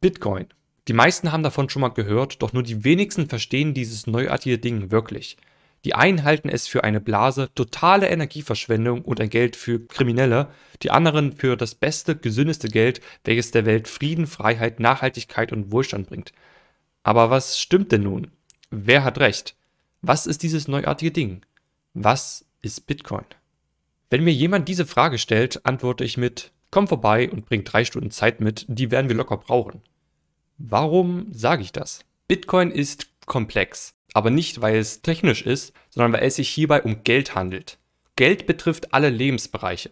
Bitcoin. Die meisten haben davon schon mal gehört, doch nur die wenigsten verstehen dieses neuartige Ding wirklich. Die einen halten es für eine Blase, totale Energieverschwendung und ein Geld für Kriminelle, die anderen für das beste, gesündeste Geld, welches der Welt Frieden, Freiheit, Nachhaltigkeit und Wohlstand bringt. Aber was stimmt denn nun? Wer hat recht? Was ist dieses neuartige Ding? Was ist Bitcoin? Wenn mir jemand diese Frage stellt, antworte ich mit Komm vorbei und bring drei Stunden Zeit mit, die werden wir locker brauchen. Warum sage ich das? Bitcoin ist komplex, aber nicht weil es technisch ist, sondern weil es sich hierbei um Geld handelt. Geld betrifft alle Lebensbereiche.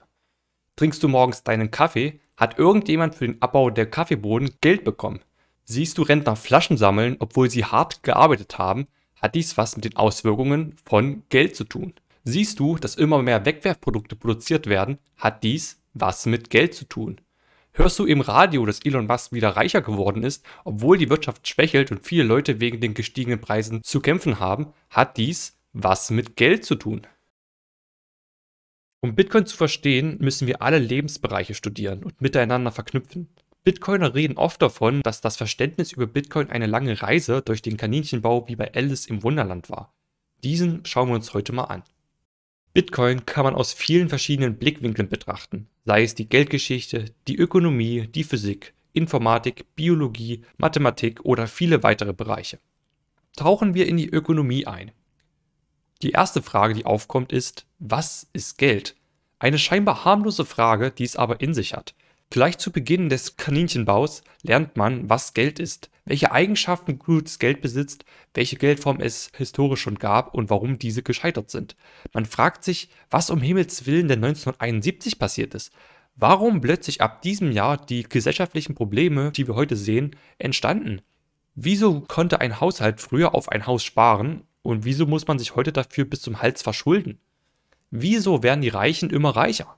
Trinkst du morgens deinen Kaffee, hat irgendjemand für den Abbau der Kaffeeboden Geld bekommen. Siehst du Rentner Flaschen sammeln, obwohl sie hart gearbeitet haben, hat dies was mit den Auswirkungen von Geld zu tun. Siehst du, dass immer mehr Wegwerfprodukte produziert werden, hat dies was mit Geld zu tun. Hörst du im Radio, dass Elon Musk wieder reicher geworden ist, obwohl die Wirtschaft schwächelt und viele Leute wegen den gestiegenen Preisen zu kämpfen haben, hat dies was mit Geld zu tun. Um Bitcoin zu verstehen, müssen wir alle Lebensbereiche studieren und miteinander verknüpfen. Bitcoiner reden oft davon, dass das Verständnis über Bitcoin eine lange Reise durch den Kaninchenbau wie bei Alice im Wunderland war. Diesen schauen wir uns heute mal an. Bitcoin kann man aus vielen verschiedenen Blickwinkeln betrachten, sei es die Geldgeschichte, die Ökonomie, die Physik, Informatik, Biologie, Mathematik oder viele weitere Bereiche. Tauchen wir in die Ökonomie ein. Die erste Frage, die aufkommt, ist, was ist Geld? Eine scheinbar harmlose Frage, die es aber in sich hat. Gleich zu Beginn des Kaninchenbaus lernt man, was Geld ist, welche Eigenschaften gutes Geld besitzt, welche Geldform es historisch schon gab und warum diese gescheitert sind. Man fragt sich, was um Himmels Willen denn 1971 passiert ist. Warum plötzlich ab diesem Jahr die gesellschaftlichen Probleme, die wir heute sehen, entstanden? Wieso konnte ein Haushalt früher auf ein Haus sparen und wieso muss man sich heute dafür bis zum Hals verschulden? Wieso werden die Reichen immer reicher?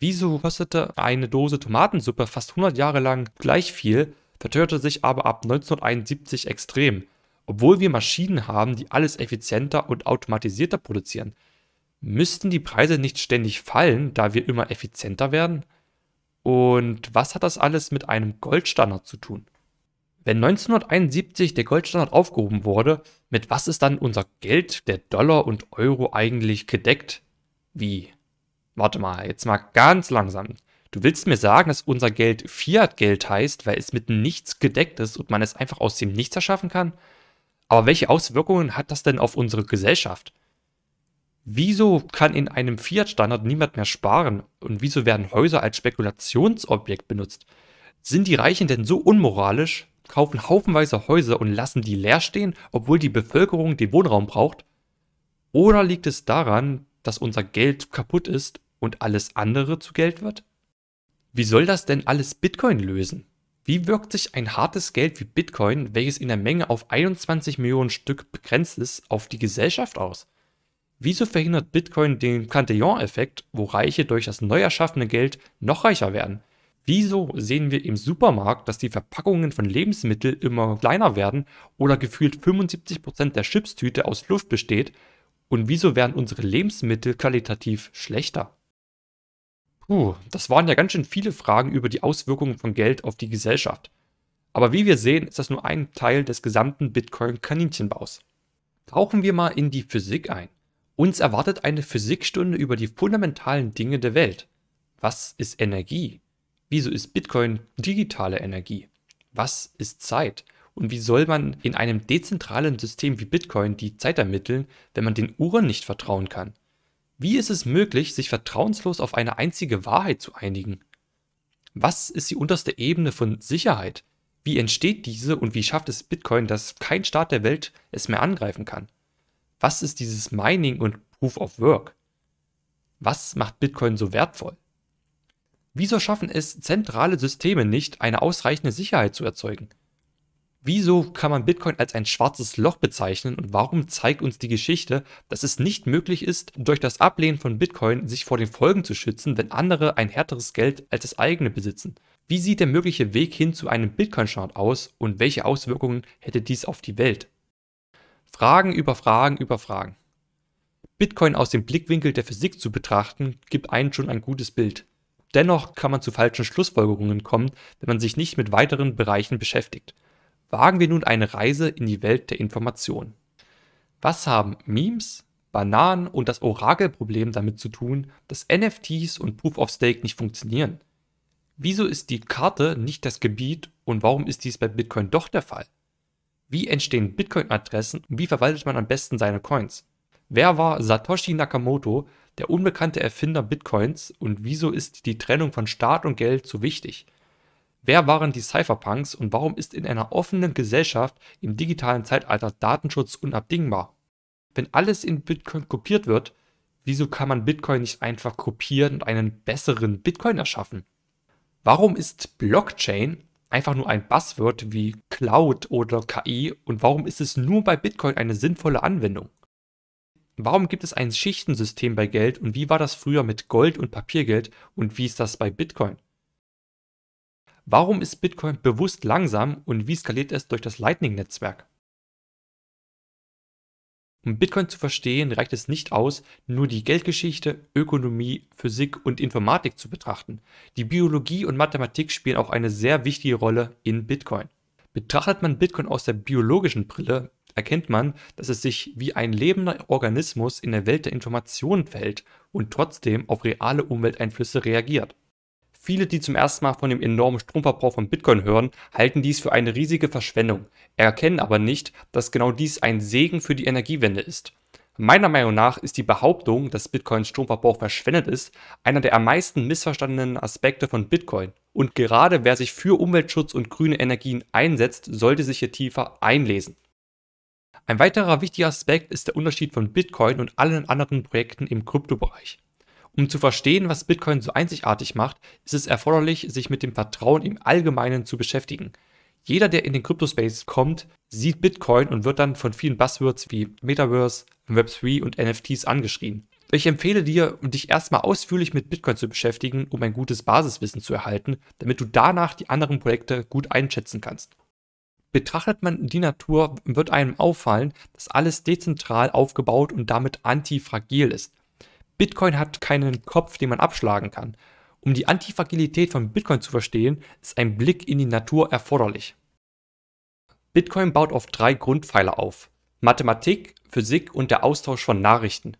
Wieso kostete eine Dose Tomatensuppe fast 100 Jahre lang gleich viel, verteuerte sich aber ab 1971 extrem, obwohl wir Maschinen haben, die alles effizienter und automatisierter produzieren. Müssten die Preise nicht ständig fallen, da wir immer effizienter werden? Und was hat das alles mit einem Goldstandard zu tun? Wenn 1971 der Goldstandard aufgehoben wurde, mit was ist dann unser Geld, der Dollar und Euro eigentlich gedeckt? Wie? Warte mal, jetzt mal ganz langsam. Du willst mir sagen, dass unser Geld Fiat-Geld heißt, weil es mit nichts gedeckt ist und man es einfach aus dem Nichts erschaffen kann? Aber welche Auswirkungen hat das denn auf unsere Gesellschaft? Wieso kann in einem Fiat-Standard niemand mehr sparen? Und wieso werden Häuser als Spekulationsobjekt benutzt? Sind die Reichen denn so unmoralisch, kaufen haufenweise Häuser und lassen die leer stehen, obwohl die Bevölkerung den Wohnraum braucht? Oder liegt es daran, dass unser Geld kaputt ist und alles andere zu Geld wird? Wie soll das denn alles Bitcoin lösen? Wie wirkt sich ein hartes Geld wie Bitcoin, welches in der Menge auf 21 Millionen Stück begrenzt ist, auf die Gesellschaft aus? Wieso verhindert Bitcoin den Cantillon-Effekt, wo Reiche durch das neu erschaffene Geld noch reicher werden? Wieso sehen wir im Supermarkt, dass die Verpackungen von Lebensmitteln immer kleiner werden oder gefühlt 75% der Chipstüte aus Luft besteht? Und wieso werden unsere Lebensmittel qualitativ schlechter? Puh, das waren ja ganz schön viele Fragen über die Auswirkungen von Geld auf die Gesellschaft. Aber wie wir sehen, ist das nur ein Teil des gesamten Bitcoin-Kaninchenbaus. Tauchen wir mal in die Physik ein. Uns erwartet eine Physikstunde über die fundamentalen Dinge der Welt. Was ist Energie? Wieso ist Bitcoin digitale Energie? Was ist Zeit? Und wie soll man in einem dezentralen System wie Bitcoin die Zeit ermitteln, wenn man den Uhren nicht vertrauen kann? Wie ist es möglich, sich vertrauenslos auf eine einzige Wahrheit zu einigen? Was ist die unterste Ebene von Sicherheit? Wie entsteht diese und wie schafft es Bitcoin, dass kein Staat der Welt es mehr angreifen kann? Was ist dieses Mining und Proof of Work? Was macht Bitcoin so wertvoll? Wieso schaffen es zentrale Systeme nicht, eine ausreichende Sicherheit zu erzeugen? Wieso kann man Bitcoin als ein schwarzes Loch bezeichnen und warum zeigt uns die Geschichte, dass es nicht möglich ist, durch das Ablehnen von Bitcoin sich vor den Folgen zu schützen, wenn andere ein härteres Geld als das eigene besitzen? Wie sieht der mögliche Weg hin zu einem Bitcoin-Staat aus und welche Auswirkungen hätte dies auf die Welt? Fragen über Fragen über Fragen. Bitcoin aus dem Blickwinkel der Physik zu betrachten, gibt einen schon ein gutes Bild. Dennoch kann man zu falschen Schlussfolgerungen kommen, wenn man sich nicht mit weiteren Bereichen beschäftigt wagen wir nun eine Reise in die Welt der Information. Was haben Memes, Bananen und das Orakelproblem damit zu tun, dass NFTs und Proof of Stake nicht funktionieren? Wieso ist die Karte nicht das Gebiet und warum ist dies bei Bitcoin doch der Fall? Wie entstehen Bitcoin-Adressen und wie verwaltet man am besten seine Coins? Wer war Satoshi Nakamoto, der unbekannte Erfinder Bitcoins und wieso ist die Trennung von Staat und Geld so wichtig? Wer waren die Cypherpunks und warum ist in einer offenen Gesellschaft im digitalen Zeitalter Datenschutz unabdingbar? Wenn alles in Bitcoin kopiert wird, wieso kann man Bitcoin nicht einfach kopieren und einen besseren Bitcoin erschaffen? Warum ist Blockchain einfach nur ein Buzzword wie Cloud oder KI und warum ist es nur bei Bitcoin eine sinnvolle Anwendung? Warum gibt es ein Schichtensystem bei Geld und wie war das früher mit Gold und Papiergeld und wie ist das bei Bitcoin? Warum ist Bitcoin bewusst langsam und wie skaliert es durch das Lightning-Netzwerk? Um Bitcoin zu verstehen, reicht es nicht aus, nur die Geldgeschichte, Ökonomie, Physik und Informatik zu betrachten. Die Biologie und Mathematik spielen auch eine sehr wichtige Rolle in Bitcoin. Betrachtet man Bitcoin aus der biologischen Brille, erkennt man, dass es sich wie ein lebender Organismus in der Welt der Informationen verhält und trotzdem auf reale Umwelteinflüsse reagiert. Viele, die zum ersten Mal von dem enormen Stromverbrauch von Bitcoin hören, halten dies für eine riesige Verschwendung, erkennen aber nicht, dass genau dies ein Segen für die Energiewende ist. Meiner Meinung nach ist die Behauptung, dass Bitcoins Stromverbrauch verschwendet ist, einer der am meisten missverstandenen Aspekte von Bitcoin. Und gerade wer sich für Umweltschutz und grüne Energien einsetzt, sollte sich hier tiefer einlesen. Ein weiterer wichtiger Aspekt ist der Unterschied von Bitcoin und allen anderen Projekten im Kryptobereich. Um zu verstehen, was Bitcoin so einzigartig macht, ist es erforderlich, sich mit dem Vertrauen im Allgemeinen zu beschäftigen. Jeder, der in den Kryptospace kommt, sieht Bitcoin und wird dann von vielen Buzzwords wie Metaverse, Web3 und NFTs angeschrien. Ich empfehle dir, dich erstmal ausführlich mit Bitcoin zu beschäftigen, um ein gutes Basiswissen zu erhalten, damit du danach die anderen Projekte gut einschätzen kannst. Betrachtet man die Natur, wird einem auffallen, dass alles dezentral aufgebaut und damit antifragil ist. Bitcoin hat keinen Kopf, den man abschlagen kann. Um die Antifragilität von Bitcoin zu verstehen, ist ein Blick in die Natur erforderlich. Bitcoin baut auf drei Grundpfeiler auf. Mathematik, Physik und der Austausch von Nachrichten.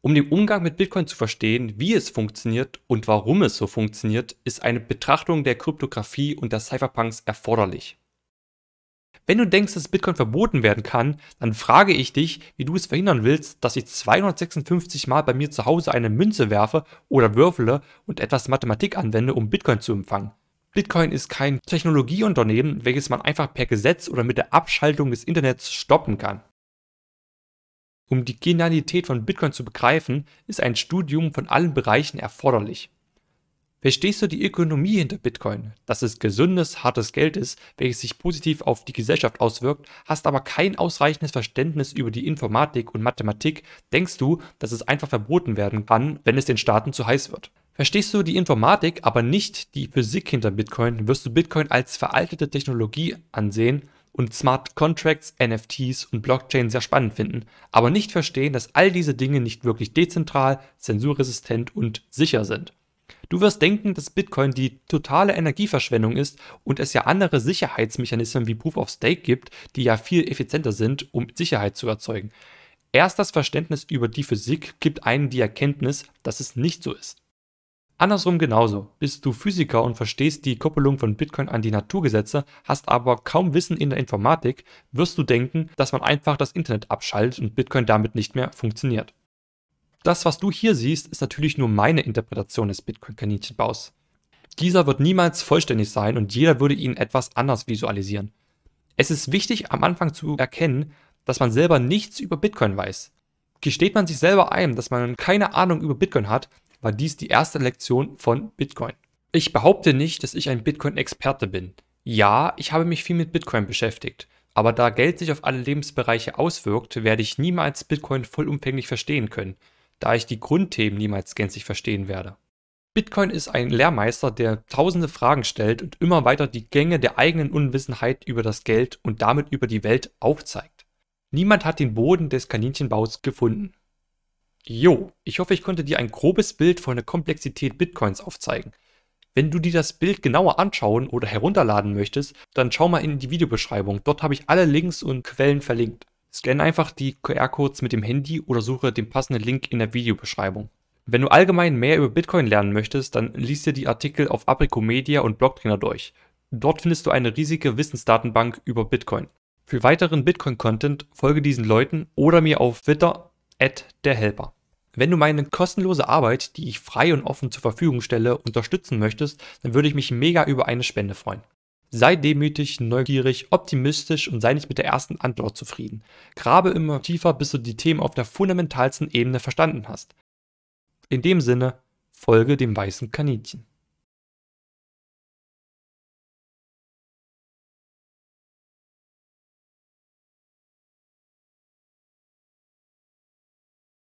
Um den Umgang mit Bitcoin zu verstehen, wie es funktioniert und warum es so funktioniert, ist eine Betrachtung der Kryptographie und der Cypherpunks erforderlich. Wenn du denkst, dass Bitcoin verboten werden kann, dann frage ich dich, wie du es verhindern willst, dass ich 256 Mal bei mir zu Hause eine Münze werfe oder würfele und etwas Mathematik anwende, um Bitcoin zu empfangen. Bitcoin ist kein Technologieunternehmen, welches man einfach per Gesetz oder mit der Abschaltung des Internets stoppen kann. Um die Genialität von Bitcoin zu begreifen, ist ein Studium von allen Bereichen erforderlich. Verstehst du die Ökonomie hinter Bitcoin, dass es gesundes, hartes Geld ist, welches sich positiv auf die Gesellschaft auswirkt, hast aber kein ausreichendes Verständnis über die Informatik und Mathematik, denkst du, dass es einfach verboten werden kann, wenn es den Staaten zu heiß wird. Verstehst du die Informatik, aber nicht die Physik hinter Bitcoin, wirst du Bitcoin als veraltete Technologie ansehen und Smart Contracts, NFTs und Blockchain sehr spannend finden, aber nicht verstehen, dass all diese Dinge nicht wirklich dezentral, zensurresistent und sicher sind. Du wirst denken, dass Bitcoin die totale Energieverschwendung ist und es ja andere Sicherheitsmechanismen wie Proof of Stake gibt, die ja viel effizienter sind, um Sicherheit zu erzeugen. Erst das Verständnis über die Physik gibt einen die Erkenntnis, dass es nicht so ist. Andersrum genauso. Bist du Physiker und verstehst die Koppelung von Bitcoin an die Naturgesetze, hast aber kaum Wissen in der Informatik, wirst du denken, dass man einfach das Internet abschaltet und Bitcoin damit nicht mehr funktioniert. Das, was du hier siehst, ist natürlich nur meine Interpretation des Bitcoin-Kaninchenbaus. Dieser wird niemals vollständig sein und jeder würde ihn etwas anders visualisieren. Es ist wichtig, am Anfang zu erkennen, dass man selber nichts über Bitcoin weiß. Gesteht man sich selber ein, dass man keine Ahnung über Bitcoin hat, war dies die erste Lektion von Bitcoin. Ich behaupte nicht, dass ich ein Bitcoin-Experte bin. Ja, ich habe mich viel mit Bitcoin beschäftigt, aber da Geld sich auf alle Lebensbereiche auswirkt, werde ich niemals Bitcoin vollumfänglich verstehen können da ich die Grundthemen niemals gänzlich verstehen werde. Bitcoin ist ein Lehrmeister, der tausende Fragen stellt und immer weiter die Gänge der eigenen Unwissenheit über das Geld und damit über die Welt aufzeigt. Niemand hat den Boden des Kaninchenbaus gefunden. Jo, ich hoffe, ich konnte dir ein grobes Bild von der Komplexität Bitcoins aufzeigen. Wenn du dir das Bild genauer anschauen oder herunterladen möchtest, dann schau mal in die Videobeschreibung. Dort habe ich alle Links und Quellen verlinkt. Scanne einfach die QR-Codes mit dem Handy oder suche den passenden Link in der Videobeschreibung. Wenn du allgemein mehr über Bitcoin lernen möchtest, dann liest dir die Artikel auf Aprico und Blocktrainer durch. Dort findest du eine riesige Wissensdatenbank über Bitcoin. Für weiteren Bitcoin-Content folge diesen Leuten oder mir auf Twitter derhelper. Wenn du meine kostenlose Arbeit, die ich frei und offen zur Verfügung stelle, unterstützen möchtest, dann würde ich mich mega über eine Spende freuen. Sei demütig, neugierig, optimistisch und sei nicht mit der ersten Antwort zufrieden. Grabe immer tiefer, bis du die Themen auf der fundamentalsten Ebene verstanden hast. In dem Sinne, folge dem weißen Kaninchen.